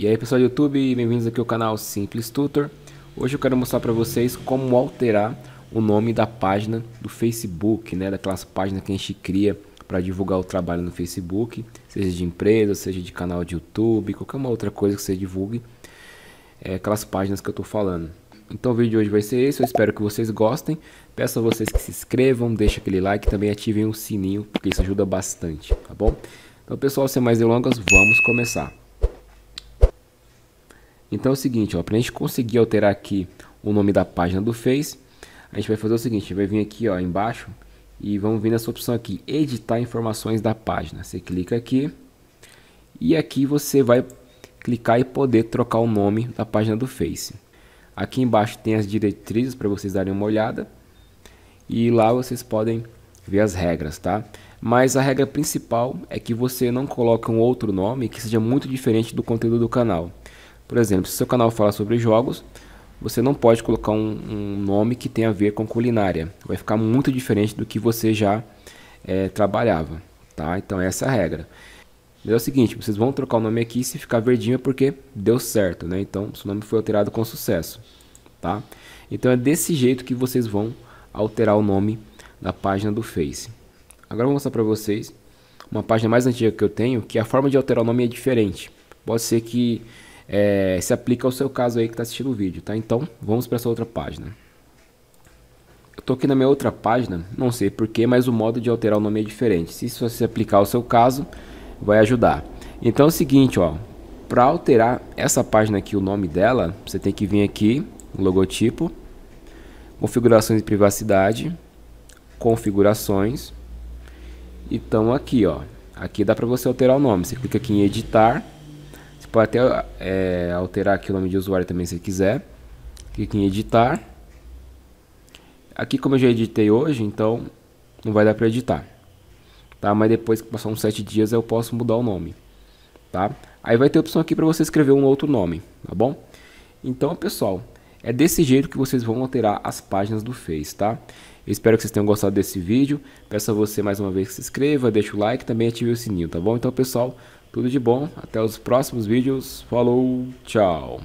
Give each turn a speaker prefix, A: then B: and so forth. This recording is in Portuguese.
A: E aí pessoal do YouTube, bem-vindos aqui ao canal Simples Tutor. Hoje eu quero mostrar para vocês como alterar o nome da página do Facebook, né? Daquelas páginas que a gente cria para divulgar o trabalho no Facebook, seja de empresa, seja de canal de YouTube, qualquer uma outra coisa que você divulgue, é aquelas páginas que eu estou falando. Então o vídeo de hoje vai ser esse, eu espero que vocês gostem. Peço a vocês que se inscrevam, deixem aquele like também ativem o sininho, porque isso ajuda bastante, tá bom? Então pessoal, sem mais delongas, vamos começar. Então é o seguinte, para a gente conseguir alterar aqui o nome da página do Face, a gente vai fazer o seguinte, vai vir aqui ó, embaixo e vamos vir nessa opção aqui, editar informações da página. Você clica aqui e aqui você vai clicar e poder trocar o nome da página do Face. Aqui embaixo tem as diretrizes para vocês darem uma olhada e lá vocês podem ver as regras, tá? Mas a regra principal é que você não coloque um outro nome que seja muito diferente do conteúdo do canal. Por exemplo, se seu canal fala sobre jogos, você não pode colocar um, um nome que tenha a ver com culinária. Vai ficar muito diferente do que você já é, trabalhava, tá? Então essa é a regra. Mas é o seguinte, vocês vão trocar o nome aqui se ficar verdinho é porque deu certo, né? Então, seu nome foi alterado com sucesso, tá? Então é desse jeito que vocês vão alterar o nome da página do Face. Agora eu vou mostrar para vocês uma página mais antiga que eu tenho, que a forma de alterar o nome é diferente. Pode ser que é, se aplica ao seu caso aí que está assistindo o vídeo, tá? Então, vamos para essa outra página. Eu tô aqui na minha outra página, não sei porquê, mas o modo de alterar o nome é diferente. Se isso se aplicar ao seu caso, vai ajudar. Então é o seguinte, ó, para alterar essa página aqui, o nome dela, você tem que vir aqui, logotipo, configurações de privacidade, configurações. Então aqui, ó, aqui dá para você alterar o nome. Você clica aqui em editar Pode até é, alterar aqui o nome de usuário também se quiser. Clique em editar. Aqui como eu já editei hoje, então não vai dar para editar. Tá? Mas depois que passar uns 7 dias eu posso mudar o nome. Tá? Aí vai ter a opção aqui para você escrever um outro nome, tá bom? Então, pessoal, é desse jeito que vocês vão alterar as páginas do Face, tá? Eu espero que vocês tenham gostado desse vídeo. Peço a você mais uma vez que se inscreva, deixe o like e também ative o sininho, tá bom? Então, pessoal, tudo de bom, até os próximos vídeos. Falou, tchau.